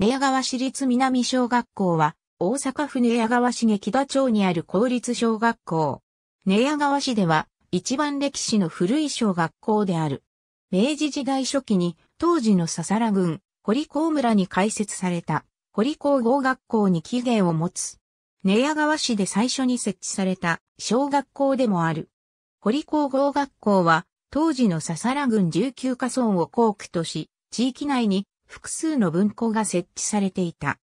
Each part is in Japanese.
寝屋川市立南小学校は、大阪府寝屋川市劇田町にある公立小学校。寝屋川市では、一番歴史の古い小学校である。明治時代初期に、当時の笹良郡、堀高村に開設された、堀高合学校に起源を持つ。寝屋川市で最初に設置された小学校でもある。堀高合学校は、当時の笹良郡19カ村を校区とし、地域内に複数の分校が設置されていた。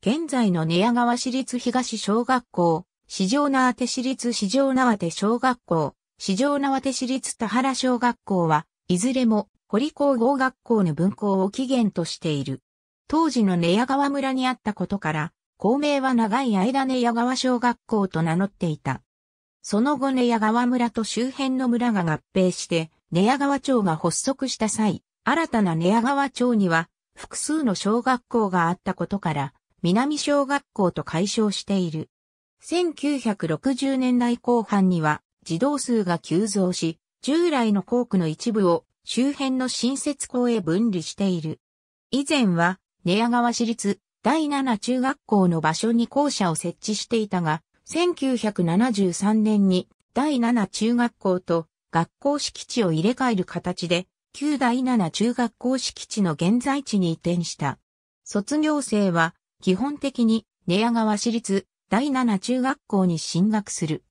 現在の寝屋川市立東小学校、市場縄手市立市場縄手小学校、市場縄手市立田原小学校は、いずれも堀工合学校の分校を起源としている。当時の寝屋川村にあったことから、校名は長い間寝屋川小学校と名乗っていた。その後寝屋川村と周辺の村が合併して、寝屋川町が発足した際、新たな寝屋川町には複数の小学校があったことから、南小学校と解消している。1960年代後半には児童数が急増し、従来の校区の一部を周辺の新設校へ分離している。以前は、寝屋川市立第7中学校の場所に校舎を設置していたが、1973年に第7中学校と学校敷地を入れ替える形で旧第七中学校敷地の現在地に移転した。卒業生は、基本的に、寝屋川市立第七中学校に進学する。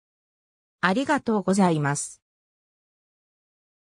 ありがとうございます。